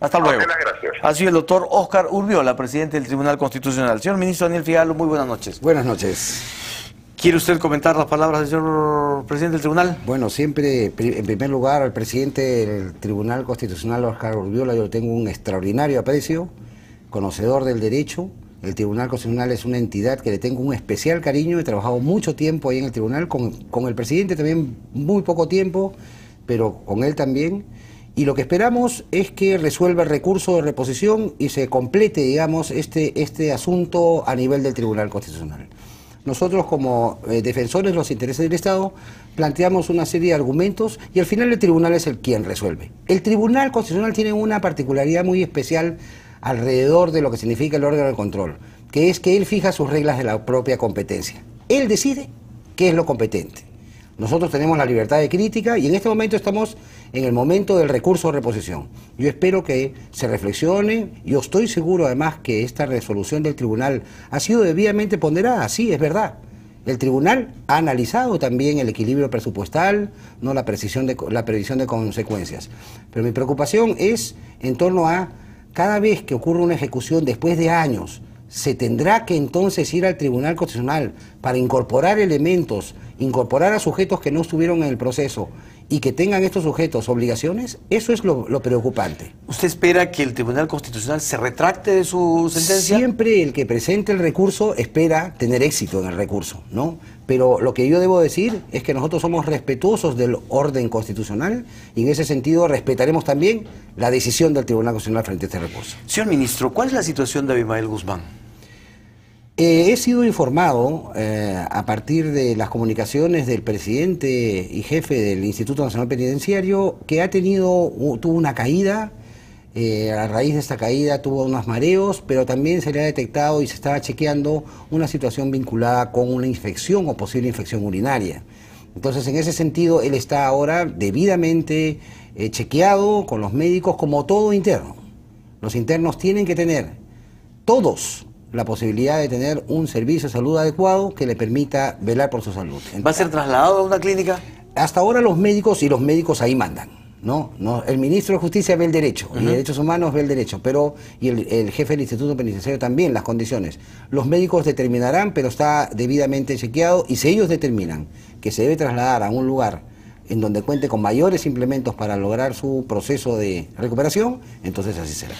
Hasta luego. Ha sido el doctor Oscar Urbiola, presidente del Tribunal Constitucional. Señor ministro Daniel Figalo, muy buenas noches. Buenas noches. ¿Quiere usted comentar las palabras del señor presidente del tribunal? Bueno, siempre, en primer lugar, al presidente del Tribunal Constitucional, Oscar Urbiola, yo tengo un extraordinario aprecio, conocedor del derecho. El Tribunal Constitucional es una entidad que le tengo un especial cariño. He trabajado mucho tiempo ahí en el tribunal, con el presidente también muy poco tiempo, pero con él también y lo que esperamos es que resuelva el recurso de reposición y se complete, digamos, este, este asunto a nivel del Tribunal Constitucional. Nosotros como eh, defensores de los intereses del Estado planteamos una serie de argumentos y al final el tribunal es el quien resuelve. El Tribunal Constitucional tiene una particularidad muy especial alrededor de lo que significa el órgano de control, que es que él fija sus reglas de la propia competencia. Él decide qué es lo competente. Nosotros tenemos la libertad de crítica y en este momento estamos en el momento del recurso de reposición. Yo espero que se reflexione. Yo estoy seguro además que esta resolución del tribunal ha sido debidamente ponderada. Sí, es verdad. El tribunal ha analizado también el equilibrio presupuestal, no la, precisión de, la previsión de consecuencias. Pero mi preocupación es en torno a cada vez que ocurre una ejecución después de años, se tendrá que entonces ir al Tribunal Constitucional para incorporar elementos incorporar a sujetos que no estuvieron en el proceso y que tengan estos sujetos obligaciones, eso es lo, preocupante. ¿Usted espera que el Tribunal Constitucional se retracte de su sentencia? Siempre el que presente el recurso espera tener éxito en el recurso, ¿no? Pero lo que yo debo decir es que nosotros somos respetuosos del orden constitucional y en ese sentido respetaremos también la decisión del Tribunal Constitucional frente a este recurso. Señor Ministro, ¿cuál es la situación de Abimael Guzmán? Eh, he sido informado eh, a partir de las comunicaciones del presidente y jefe del Instituto Nacional Penitenciario que ha tenido, tuvo una caída, eh, a raíz de esta caída tuvo unos mareos, pero también se le ha detectado y se estaba chequeando una situación vinculada con una infección o posible infección urinaria. Entonces, en ese sentido, él está ahora debidamente chequeado con los médicos como todo interno. Los internos tienen que tener todos la posibilidad de tener un servicio de salud adecuado que le permita velar por su salud. ¿Va a ser trasladado a una clínica? Hasta ahora los médicos y los médicos ahí mandan. No, no, el ministro de Justicia ve el derecho, derechos humanos ve el derecho, pero y el, jefe del Instituto Penitenciario también las condiciones. Los médicos determinarán, pero está debidamente chequeado, y si ellos determinan que se debe trasladar a un lugar en donde cuente con mayores implementos para lograr su proceso de recuperación, entonces así será.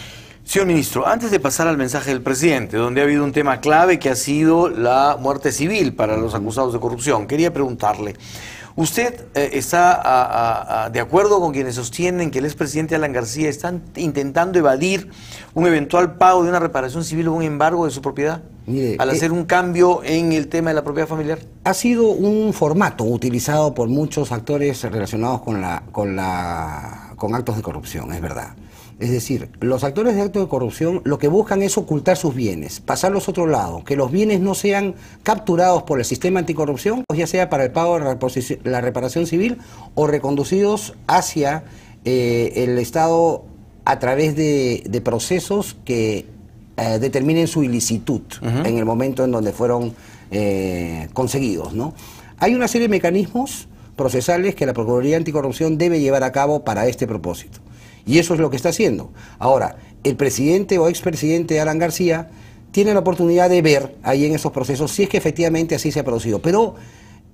Señor ministro, antes de pasar al mensaje del presidente, donde ha habido un tema clave que ha sido la muerte civil para los acusados de corrupción, quería preguntarle, ¿usted eh, está de acuerdo con quienes sostienen que el expresidente Alan García está intentando evadir un eventual pago de una reparación civil o un embargo de su propiedad? al eh, hacer un cambio en el tema de la propiedad familiar? Ha sido un formato utilizado por muchos actores relacionados con, la, con, la, con actos de corrupción, es verdad. Es decir, los actores de actos de corrupción lo que buscan es ocultar sus bienes, pasarlos a otro lado, que los bienes no sean capturados por el sistema anticorrupción, ya sea para el pago de la reparación civil o reconducidos hacia eh, el Estado a través de, procesos que eh, determinen su ilicitud en el momento en donde fueron eh, conseguidos. Hay una serie de mecanismos procesales que la Procuraduría Anticorrupción debe llevar a cabo para este propósito. Y eso es lo que está haciendo. Ahora, el presidente o expresidente Alan García tiene la oportunidad de ver ahí en esos procesos si es que efectivamente así se ha producido. Pero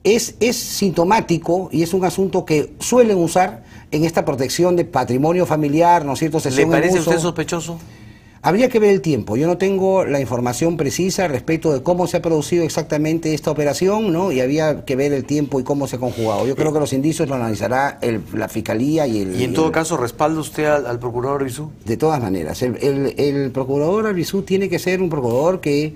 es, es sintomático y es un asunto que suelen usar en esta protección de patrimonio familiar, ¿no es cierto? ¿Le parece usted sospechoso? Habría que ver el tiempo. Yo no tengo la información precisa respecto de cómo se ha producido exactamente esta operación, ¿no? Y había que ver el tiempo y cómo se ha conjugado. Yo creo eh, que los indicios lo analizará la Fiscalía y el... ¿Y en todo caso respalda usted al, procurador Avisú? De todas maneras. El, procurador Avisú tiene que ser un procurador que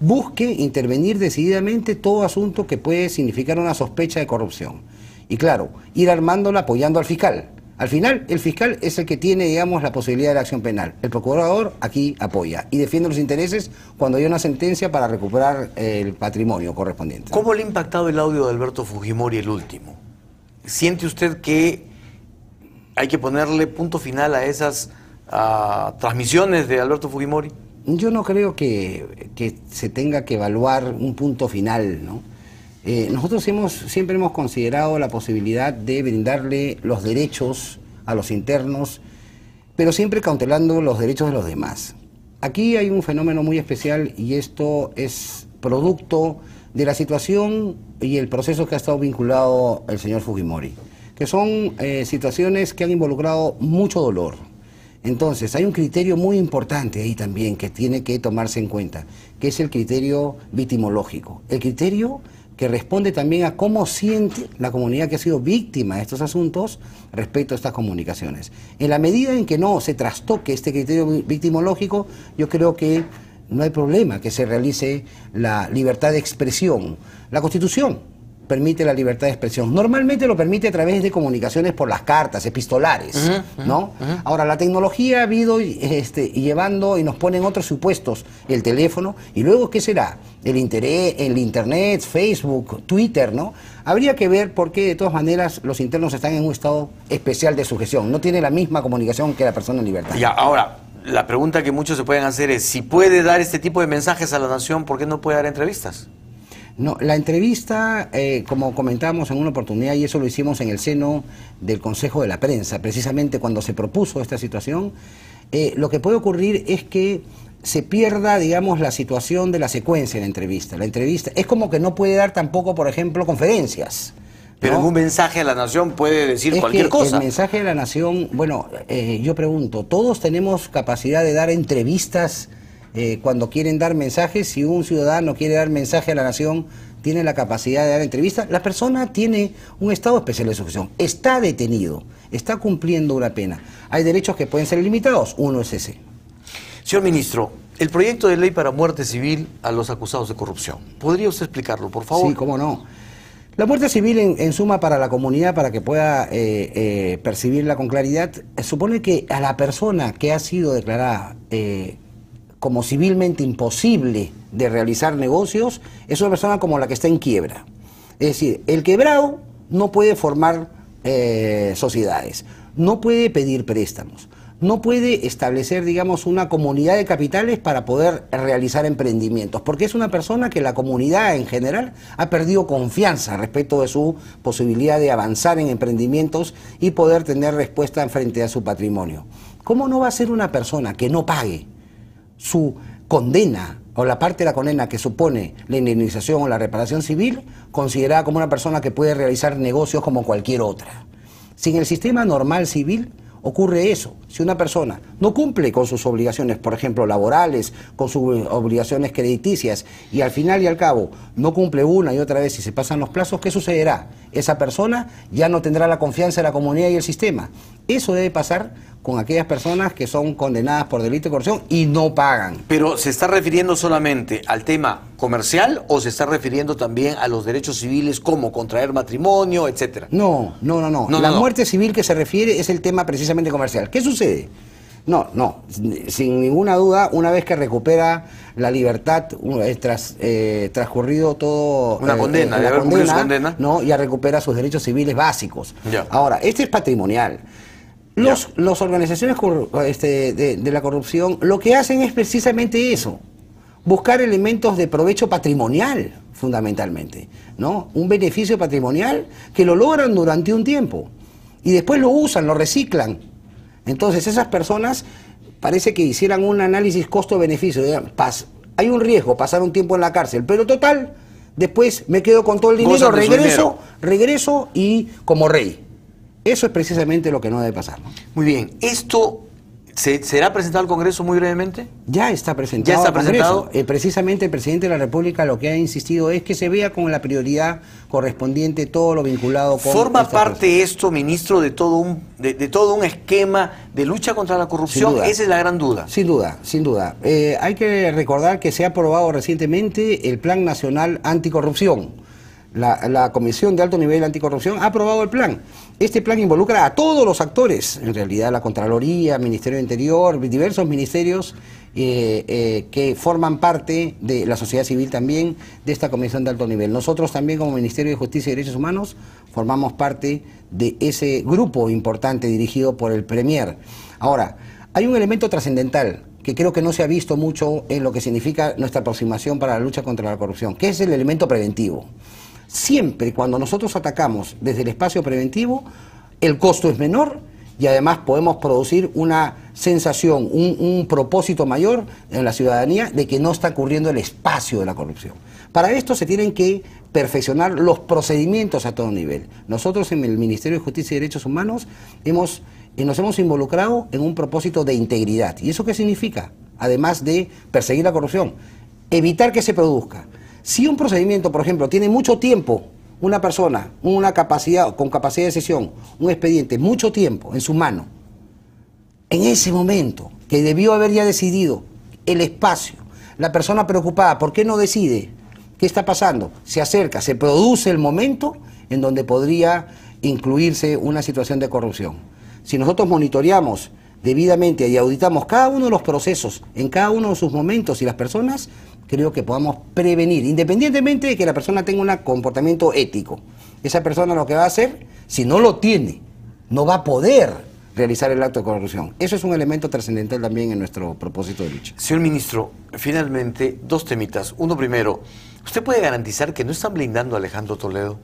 busque intervenir decididamente todo asunto que puede significar una sospecha de corrupción. Y claro, ir armándola apoyando al fiscal. Al final, el fiscal es el que tiene, digamos, la posibilidad de la acción penal. El procurador aquí apoya y defiende los intereses cuando hay una sentencia para recuperar eh, el patrimonio correspondiente. ¿Cómo le ha impactado el audio de Alberto Fujimori, el último? ¿Siente usted que hay que ponerle punto final a esas transmisiones de Alberto Fujimori? Yo no creo que, que se tenga que evaluar un punto final, ¿no? Eh, nosotros hemos, siempre hemos considerado la posibilidad de brindarle los derechos a los internos, pero siempre cautelando los derechos de los demás. Aquí hay un fenómeno muy especial y esto es producto de la situación y el proceso que ha estado vinculado el señor Fujimori, que son eh, situaciones que han involucrado mucho dolor. Entonces, hay un criterio muy importante ahí también que tiene que tomarse en cuenta, que es el criterio victimológico. El criterio que responde también a cómo siente la comunidad que ha sido víctima de estos asuntos respecto a estas comunicaciones. En la medida en que no se trastoque este criterio victimológico, yo creo que no hay problema que se realice la libertad de expresión. La Constitución permite la libertad de expresión. Normalmente lo permite a través de comunicaciones por las cartas, epistolares, ¿no? Ahora, la tecnología ha habido este, llevando y nos ponen otros supuestos, el teléfono, y luego, ¿qué será? El, interés, el Internet, Facebook, Twitter, ¿no? Habría que ver por qué, de todas maneras, los internos están en un estado especial de sujeción. No tiene la misma comunicación que la persona en libertad. Ya, ahora, la pregunta que muchos se pueden hacer es, si puede dar este tipo de mensajes a la nación, ¿por qué no puede dar entrevistas? No, la entrevista, eh, como comentábamos en una oportunidad, y eso lo hicimos en el seno del Consejo de la Prensa, precisamente cuando se propuso esta situación, eh, lo que puede ocurrir es que se pierda, digamos, la situación de la secuencia de la entrevista. La entrevista es como que no puede dar tampoco, por ejemplo, conferencias. Pero un mensaje a la nación puede decir cualquier cosa. El mensaje a la nación, bueno, eh, yo pregunto, ¿todos tenemos capacidad de dar entrevistas? Eh, cuando quieren dar mensajes, si un ciudadano quiere dar mensaje a la nación, tiene la capacidad de dar entrevista, la persona tiene un estado especial de sujeción, está detenido, está cumpliendo una pena. Hay derechos que pueden ser limitados, uno es ese. Señor ministro, el proyecto de ley para muerte civil a los acusados de corrupción, ¿podría usted explicarlo, por favor? Sí, cómo no. La muerte civil, en, suma, para la comunidad, para que pueda eh, eh, percibirla con claridad, supone que a la persona que ha sido declarada como civilmente imposible de realizar negocios, es una persona como la que está en quiebra. Es decir, el quebrado no puede formar eh, sociedades, no puede pedir préstamos, no puede establecer, digamos, una comunidad de capitales para poder realizar emprendimientos, porque es una persona que la comunidad en general ha perdido confianza respecto de su posibilidad de avanzar en emprendimientos y poder tener respuesta frente a su patrimonio. ¿Cómo no va a ser una persona que no pague? su condena o la parte de la condena que supone la indemnización o la reparación civil, considerada como una persona que puede realizar negocios como cualquier otra. Sin el sistema normal civil ocurre eso, si una persona no cumple con sus obligaciones, por ejemplo, laborales, con sus obligaciones crediticias, y al final y al cabo no cumple una y otra vez y se pasan los plazos, ¿qué sucederá? Esa persona ya no tendrá la confianza de la comunidad y el sistema. Eso debe pasar con aquellas personas que son condenadas por delito de corrupción y no pagan. Pero ¿se está refiriendo solamente al tema comercial o se está refiriendo también a los derechos civiles como contraer matrimonio, etcétera? No, no, no, no. la muerte civil que se refiere es el tema precisamente comercial. ¿Qué sucede? No, no. Sin ninguna duda, una vez que recupera la libertad, eh, tras eh, transcurrido todo. Una eh, condena, ya su condena. No, ya recupera sus derechos civiles básicos. Ahora, este es patrimonial. Los, organizaciones este, de, de la corrupción lo que hacen es precisamente eso buscar elementos de provecho patrimonial, fundamentalmente, ¿no? Un beneficio patrimonial que lo logran durante un tiempo y después lo usan, lo reciclan, entonces, esas personas parece que hicieran un análisis costo-beneficio. Hay un riesgo, pasar un tiempo en la cárcel, pero total, después me quedo con todo el dinero, regreso, regreso y como rey. Eso es precisamente lo que no debe pasar. Muy bien, esto ¿Será presentado al Congreso muy brevemente? Ya está presentado. Ya está presentado. Eh, precisamente el presidente de la República lo que ha insistido es que se vea con la prioridad correspondiente todo lo vinculado con. ¿Forma este parte esto, ministro, de todo, un, de, todo un esquema de lucha contra la corrupción? Esa es la gran duda. Sin duda, sin duda. Eh, hay que recordar que se ha aprobado recientemente el Plan Nacional Anticorrupción la, Comisión de Alto Nivel Anticorrupción ha aprobado el plan. Este plan involucra a todos los actores, en realidad la Contraloría, Ministerio de Interior, diversos ministerios eh, eh, que forman parte de la sociedad civil también de esta Comisión de Alto Nivel. Nosotros también como Ministerio de Justicia y Derechos Humanos formamos parte de ese grupo importante dirigido por el Premier. Ahora, hay un elemento trascendental que creo que no se ha visto mucho en lo que significa nuestra aproximación para la lucha contra la corrupción, que es el elemento preventivo. Siempre cuando nosotros atacamos desde el espacio preventivo, el costo es menor y además podemos producir una sensación, un, propósito mayor en la ciudadanía de que no está ocurriendo el espacio de la corrupción. Para esto se tienen que perfeccionar los procedimientos a todo nivel. Nosotros en el Ministerio de Justicia y Derechos Humanos hemos, eh, nos hemos involucrado en un propósito de integridad. ¿Y eso qué significa? Además de perseguir la corrupción, evitar que se produzca si un procedimiento, por ejemplo, tiene mucho tiempo, una persona, una capacidad, con capacidad de decisión, un expediente, mucho tiempo en su mano, en ese momento que debió haber ya decidido el espacio, la persona preocupada, ¿por qué no decide? ¿Qué está pasando? Se acerca, se produce el momento en donde podría incluirse una situación de corrupción. Si nosotros monitoreamos debidamente y auditamos cada uno de los procesos en cada uno de sus momentos y las personas, creo que podamos prevenir, independientemente de que la persona tenga un comportamiento ético. Esa persona lo que va a hacer, si no lo tiene, no va a poder realizar el acto de corrupción. Eso es un elemento trascendental también en nuestro propósito de lucha. Señor ministro, finalmente, dos temitas. Uno primero, ¿usted puede garantizar que no están blindando a Alejandro Toledo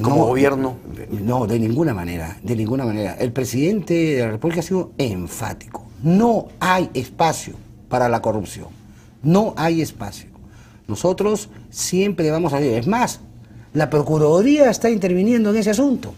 como gobierno? No, de ninguna manera, de ninguna manera. El presidente de la República ha sido enfático. No hay espacio para la corrupción. No hay espacio. Nosotros siempre vamos a decir, es más, la Procuraduría está interviniendo en ese asunto.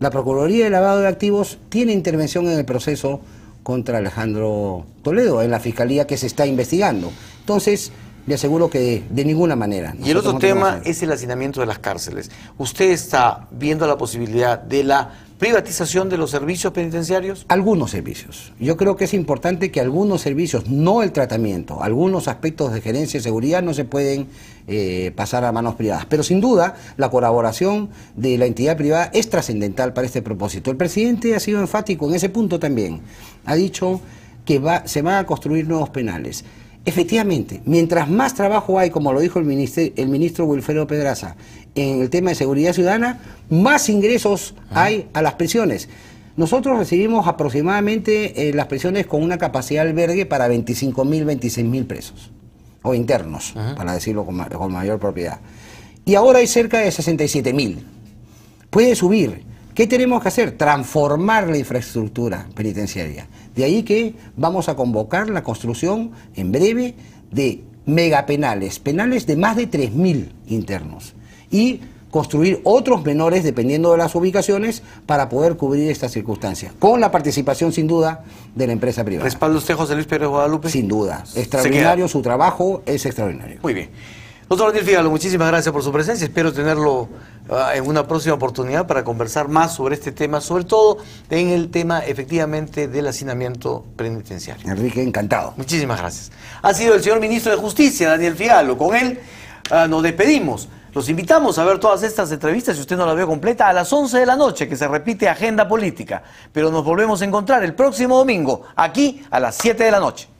La Procuraduría de Lavado de Activos tiene intervención en el proceso contra Alejandro Toledo, en la fiscalía que se está investigando. Entonces, le aseguro que de, ninguna manera. Y el otro tema es el hacinamiento de las cárceles. Usted está viendo la posibilidad de la privatización de los servicios penitenciarios? Algunos servicios. Yo creo que es importante que algunos servicios, no el tratamiento, algunos aspectos de gerencia y seguridad no se pueden eh, pasar a manos privadas. Pero sin duda, la colaboración de la entidad privada es trascendental para este propósito. El presidente ha sido enfático en ese punto también. Ha dicho que va, se van a construir nuevos penales. Efectivamente, mientras más trabajo hay, como lo dijo el, ministro el ministro Wilfredo Pedraza, en el tema de seguridad ciudadana, más ingresos hay a las prisiones. Nosotros recibimos aproximadamente eh, las prisiones con una capacidad albergue para 25 mil, 26 mil presos, o internos, para decirlo con, mayor propiedad. Y ahora hay cerca de 67 mil. Puede subir. ¿Qué tenemos que hacer? Transformar la infraestructura penitenciaria. De ahí que vamos a convocar la construcción en breve de megapenales, penales de más de 3.000 internos. Y construir otros menores dependiendo de las ubicaciones para poder cubrir estas circunstancias. Con la participación, sin duda, de la empresa privada. ¿Respalda usted José Luis Pérez Guadalupe? Sin duda. Extraordinario, su trabajo es extraordinario. Muy bien. Doctor Daniel muchísimas gracias por su presencia. Espero tenerlo Ah, en una próxima oportunidad para conversar más sobre este tema, sobre todo en el tema efectivamente del hacinamiento penitenciario. Enrique, encantado. Muchísimas gracias. Ha sido el señor ministro de Justicia, Daniel Fialo. Con él ah, nos despedimos. Los invitamos a ver todas estas entrevistas, si usted no las vio completa, a las 11 de la noche, que se repite Agenda Política. Pero nos volvemos a encontrar el próximo domingo, aquí a las 7 de la noche.